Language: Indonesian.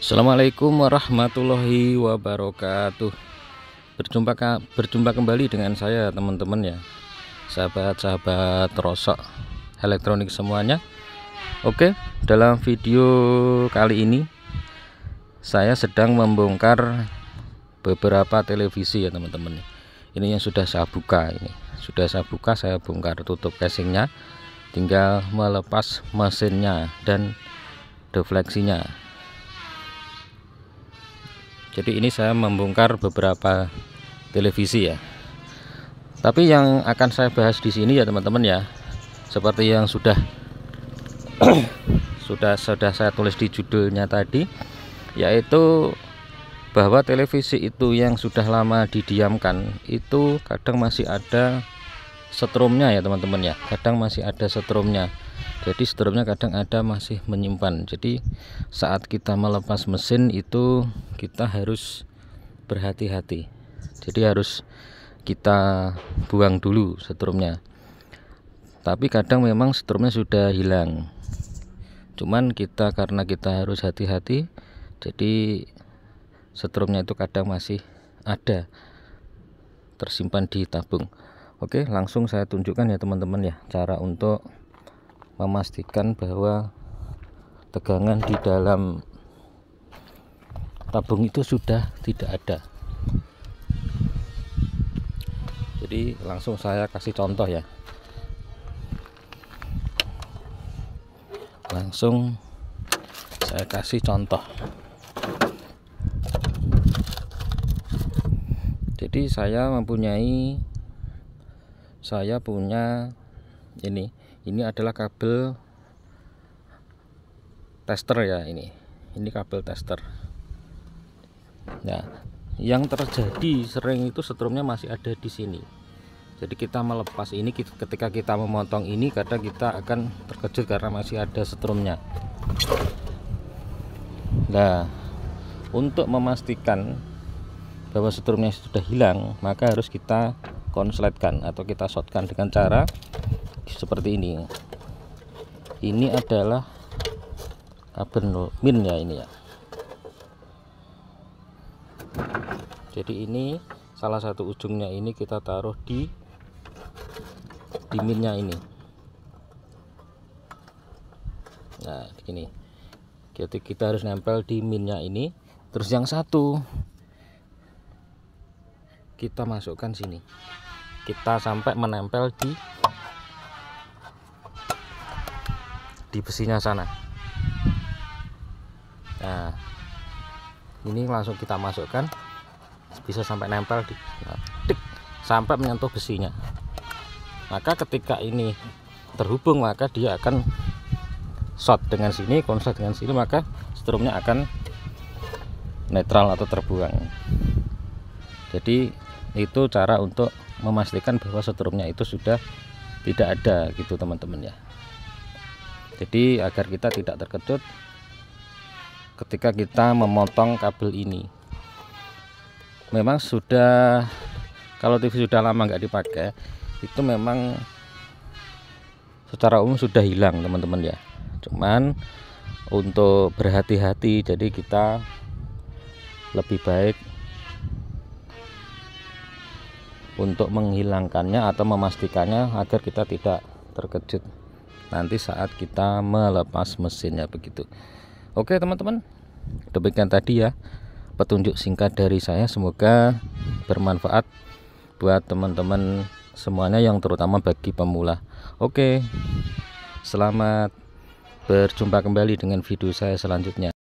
Assalamualaikum warahmatullahi wabarakatuh berjumpa, berjumpa kembali dengan saya teman-teman ya Sahabat-sahabat rosok elektronik semuanya Oke dalam video kali ini Saya sedang membongkar beberapa televisi ya teman-teman Ini yang sudah saya buka ini Sudah saya buka saya bongkar tutup casingnya Tinggal melepas mesinnya dan defleksinya jadi ini saya membongkar beberapa televisi ya tapi yang akan saya bahas di sini ya teman-teman ya seperti yang sudah sudah sudah saya tulis di judulnya tadi yaitu bahwa televisi itu yang sudah lama didiamkan itu kadang masih ada setrumnya ya teman-teman ya kadang masih ada setrumnya jadi setrumnya kadang ada masih menyimpan jadi saat kita melepas mesin itu kita harus berhati-hati jadi harus kita buang dulu setrumnya tapi kadang memang setrumnya sudah hilang cuman kita karena kita harus hati-hati jadi setrumnya itu kadang masih ada tersimpan di tabung oke langsung saya tunjukkan ya teman-teman ya cara untuk memastikan bahwa tegangan di dalam tabung itu sudah tidak ada jadi langsung saya kasih contoh ya langsung saya kasih contoh jadi saya mempunyai saya punya ini ini adalah kabel tester ya ini ini kabel tester Ya, yang terjadi sering itu setrumnya masih ada di sini jadi kita melepas ini ketika kita memotong ini kadang kita akan terkejut karena masih ada setrumnya nah untuk memastikan bahwa setrumnya sudah hilang maka harus kita konsletkan atau kita shotkan dengan cara seperti ini ini adalah kabel min ya ini ya jadi ini salah satu ujungnya ini kita taruh di di minnya ini nah ini jadi kita harus nempel di minnya ini terus yang satu kita masukkan sini kita sampai menempel di di besinya sana nah ini langsung kita masukkan bisa sampai nempel di nah, tik, sampai menyentuh besinya maka ketika ini terhubung maka dia akan shot dengan sini konslet dengan sini maka strumnya akan netral atau terbuang jadi itu cara untuk memastikan bahwa setrumnya itu sudah tidak ada gitu teman-teman ya jadi agar kita tidak terkejut ketika kita memotong kabel ini memang sudah kalau TV sudah lama nggak dipakai itu memang secara umum sudah hilang teman-teman ya cuman untuk berhati-hati jadi kita lebih baik untuk menghilangkannya atau memastikannya agar kita tidak terkejut nanti saat kita melepas mesinnya begitu oke teman-teman demikian tadi ya petunjuk singkat dari saya semoga bermanfaat buat teman-teman semuanya yang terutama bagi pemula oke selamat berjumpa kembali dengan video saya selanjutnya